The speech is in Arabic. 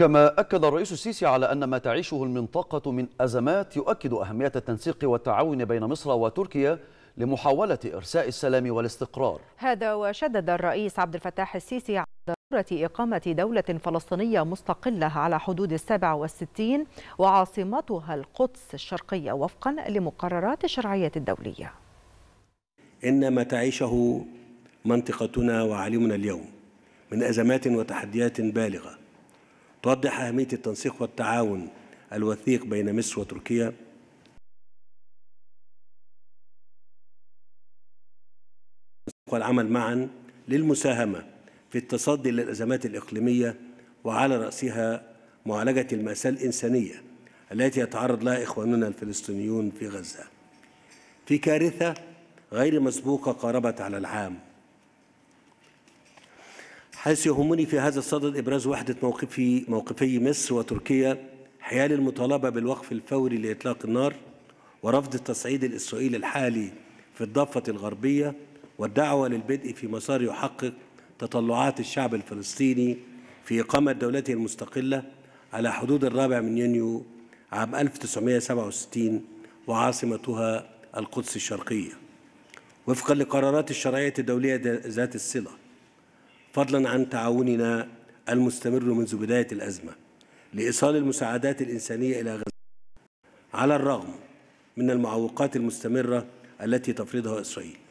كما أكد الرئيس السيسي على أن ما تعيشه المنطقة من أزمات يؤكد أهمية التنسيق والتعاون بين مصر وتركيا لمحاولة إرساء السلام والاستقرار هذا وشدد الرئيس عبد الفتاح السيسي على ضرورة إقامة دولة فلسطينية مستقلة على حدود السبع والستين وعاصمتها القدس الشرقية وفقا لمقررات الشرعية الدولية إن ما تعيشه منطقتنا وعالمنا اليوم من أزمات وتحديات بالغة توضح أهمية التنسيق والتعاون الوثيق بين مصر وتركيا والعمل معا للمساهمة في التصدي للأزمات الإقليمية وعلى رأسها معالجة المأساة الإنسانية التي يتعرض لها إخواننا الفلسطينيون في غزة في كارثة غير مسبوقة قاربت على العام حيث يهمني في هذا الصدد إبراز وحدة موقفي موقفي مصر وتركيا حيال المطالبة بالوقف الفوري لإطلاق النار ورفض التصعيد الإسرائيلي الحالي في الضفة الغربية والدعوة للبدء في مسار يحقق تطلعات الشعب الفلسطيني في إقامة دولته المستقلة على حدود الرابع من يونيو عام 1967 وعاصمتها القدس الشرقية وفقا لقرارات الشرعية الدولية ذات الصلة فضلا عن تعاوننا المستمر منذ بداية الأزمة لإيصال المساعدات الإنسانية إلى غزة على الرغم من المعوقات المستمرة التي تفرضها إسرائيل